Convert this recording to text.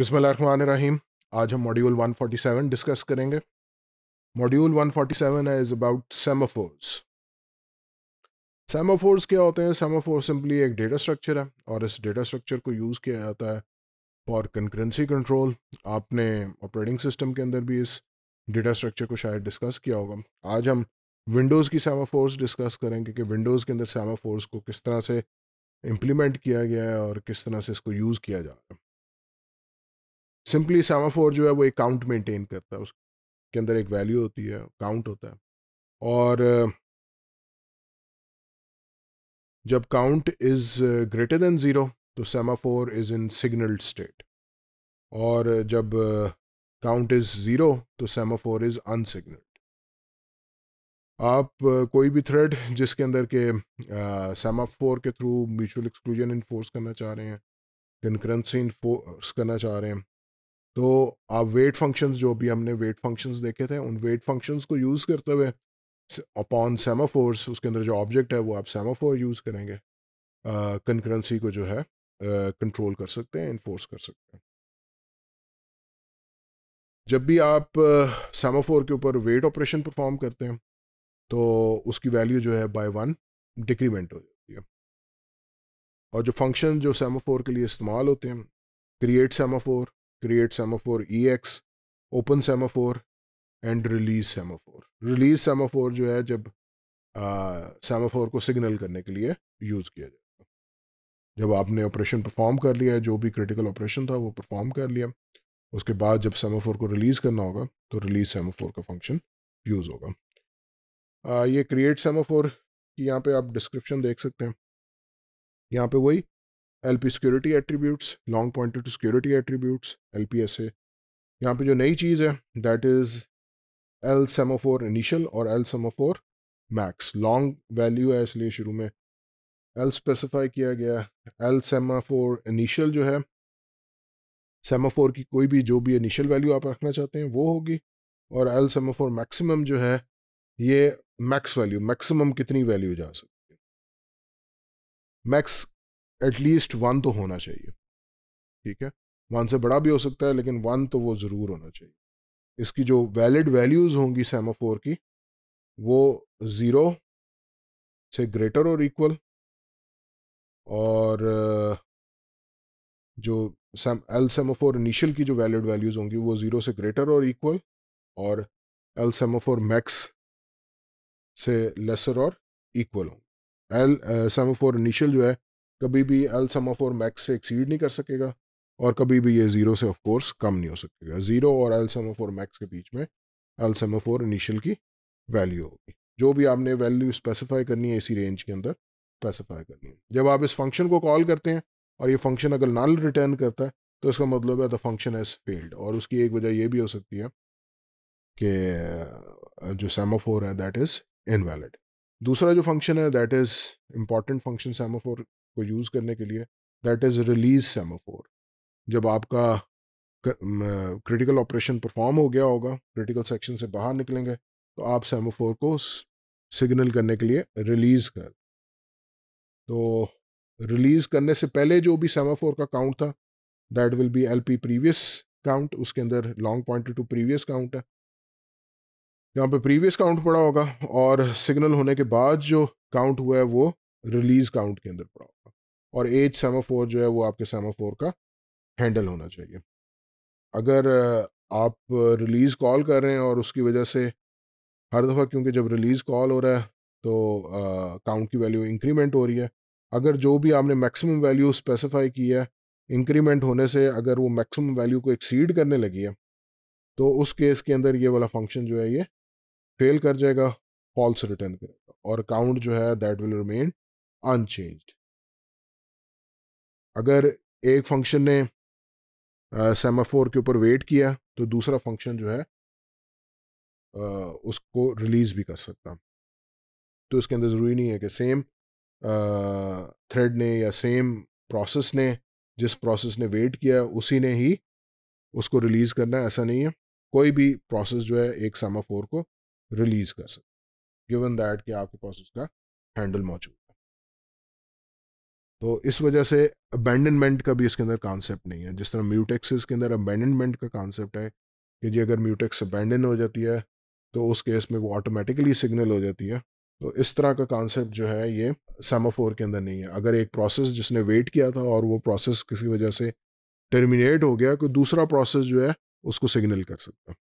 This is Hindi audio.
बिसमीम आज हम मॉड्यूल 147 डिस्कस करेंगे module 147 is about semaphores semaphores क्या होते हैं सेमाफोर सिंपली एक डेटा स्ट्रक्चर है और इस डेटा स्ट्रक्चर को यूज़ किया जाता है फॉर कंकरेंसी कंट्रोल आपने ऑपरेटिंग सिस्टम के अंदर भी इस डेटा स्ट्रक्चर को शायद डिस्कस किया होगा आज हम विंडोज़ की सेमाफोर्स डिस्कस करेंगे कि विंडोज़ के अंदर सेमाफोर्स को किस तरह से इम्प्लीमेंट किया गया है और किस तरह से इसको यूज़ किया जा रहा है सिंपली सेमाफोर जो है वो एक काउंट मेंटेन करता है उसके अंदर एक वैल्यू होती है काउंट होता है और जब count is greater than zero तो semaphore is in signalled state और जब काउंट इज़ ज़ीरो तो सेमाफोर इज़ अनसिग्नल्ड आप कोई भी थ्रेड जिसके अंदर के सेमाफोर के थ्रू म्यूचुअल एक्सक्लूजन इन्फोर्स करना चाह रहे हैं कंकरेंसी इन्फोर्स करना चाह रहे हैं तो आप वेट फंक्शंस जो भी हमने वेट फंक्शंस देखे थे उन वेट फंक्शंस को यूज़ करते हुए अपॉन सेमाफोर्स उसके अंदर जो ऑब्जेक्ट है वो आप सेमाफोर यूज़ करेंगे कंकरेंसी uh, को जो है कंट्रोल uh, कर सकते हैं इन्फोर्स कर सकते हैं जब भी आप सेमाफोर uh, के ऊपर वेट ऑपरेशन परफॉर्म करते हैं तो उसकी वैल्यू जो है बाय वन डिक्रीमेंट हो जाती है और जो फंक्शन जो सेमाफोर के लिए इस्तेमाल होते हैं create semaphore create semaphore ex, open semaphore and release semaphore release semaphore जो है जब सेमाफोर को सिग्नल करने के लिए यूज़ किया जाता जब आपने ऑपरेशन परफॉर्म कर लिया है जो भी क्रिटिकल ऑपरेशन था वो परफॉर्म कर लिया उसके बाद जब सेमाफोर को रिलीज़ करना होगा तो रिलीज सेमाफोर का फंक्शन यूज़ होगा आ, ये क्रिएट सेमाफोर की यहाँ पे आप डिस्क्रिप्शन देख सकते हैं यहाँ पे वही L security attributes long pointed to security attributes L P S A यहाँ पर जो नई चीज़ है that is L semaphore initial और L semaphore max long value है इसलिए शुरू में एल स्पेसिफाई किया गया एल फोर इनिशियल जो है फोर की कोई भी जो भी इनिशियल वैल्यू आप रखना चाहते हैं वो होगी और एल फोर मैक्सिमम जो है ये मैक्स वैल्यू मैक्सिमम कितनी वैल्यू जा सकती है मैक्स एटलीस्ट वन तो होना चाहिए ठीक है वन से बड़ा भी हो सकता है लेकिन वन तो वो ज़रूर होना चाहिए इसकी जो वैलिड वैल्यूज़ होंगी सेमाफोर की वो ज़ीरो से ग्रेटर और इक्वल और जो सेम एल सेमाफोर इनिशियल की जो वैलिड वैल्यूज़ होंगी वो ज़ीरो से ग्रेटर और इक्वल और एल सेमाफोर मैक्स से लेसर और इक्वल होंगे एल सेमाफोर इनिशियल जो है कभी भी एल फोर मैक्स से एक्सीड नहीं कर सकेगा और कभी भी ये ज़ीरो से ऑफ कोर्स कम नहीं हो सकेगा ज़ीरो और एल फोर मैक्स के बीच में एल फोर इनिशियल की वैल्यू होगी जो भी आपने वैल्यू स्पेसिफाई करनी है इसी रेंज के अंदर स्पेसिफाई करनी है जब आप इस फंक्शन को कॉल करते हैं और ये फंक्शन अगर नल रिटर्न करता है तो इसका मतलब है द फंक्शन हैज़ फेल्ड और उसकी एक वजह ये भी हो सकती है कि जो सेमाफोर है दैट इज़ इनवैलिड दूसरा जो फंक्शन है that is important function semaphore को यूज़ करने के लिए दैट इज़ रिलीज सेमोफोर जब आपका क्रिटिकल ऑपरेशन परफॉर्म हो गया होगा क्रिटिकल सेक्शन से बाहर निकलेंगे तो आप सेमोफोर को सिग्नल करने के लिए रिलीज़ कर तो रिलीज़ करने से पहले जो भी सेमाफोर का काउंट था that will be L P previous count उसके अंदर long point to previous count है यहाँ पे प्रीवियस काउंट पड़ा होगा और सिग्नल होने के बाद जो काउंट हुआ है वो रिलीज़ काउंट के अंदर पड़ा होगा और एज सेमाफोर जो है वो आपके सेमाफोर का हैंडल होना चाहिए अगर आप रिलीज़ कॉल कर रहे हैं और उसकी वजह से हर दफ़ा क्योंकि जब रिलीज़ कॉल हो रहा है तो काउंट की वैल्यू इंक्रीमेंट हो रही है अगर जो भी आपने मैक्सिमम वैल्यू स्पेसिफाई की है इंक्रीमेंट होने से अगर वो मैक्सिमम वैल्यू को एक्सीड करने लगी है तो उस केस के अंदर ये वाला फंक्शन जो है ये फेल कर जाएगा फॉल्स रिटर्न करेगा और अकाउंट जो है दैट विल रिमेन अनचेंज्ड अगर एक फंक्शन ने सेमाफोर के ऊपर वेट किया तो दूसरा फंक्शन जो है आ, उसको रिलीज़ भी कर सकता तो इसके अंदर ज़रूरी नहीं है कि सेम थ्रेड ने या सेम प्रोसेस ने जिस प्रोसेस ने वेट किया उसी ने ही उसको रिलीज़ करना ऐसा नहीं है कोई भी प्रोसेस जो है एक सेमाफोर को रिलीज़ कर सकता गिवन दैट कि आपके पास उसका हैंडल मौजूद तो इस वजह से अबेंडनमेंट का भी इसके अंदर कॉन्सेप्ट नहीं है जिस तरह म्यूटेक्सिस के अंदर अबेंडनमेंट का कॉन्सेप्ट है कि जी अगर म्यूटेक्स अबेंडन हो जाती है तो उस केस में वो ऑटोमेटिकली सिग्नल हो जाती है तो इस तरह का कॉन्सेप्ट जो है ये सेमाफोर के अंदर नहीं है अगर एक प्रोसेस जिसने वेट किया था और वो प्रोसेस किसी वजह से टर्मिनेट हो गया तो दूसरा प्रोसेस जो है उसको सिग्नल कर सकता है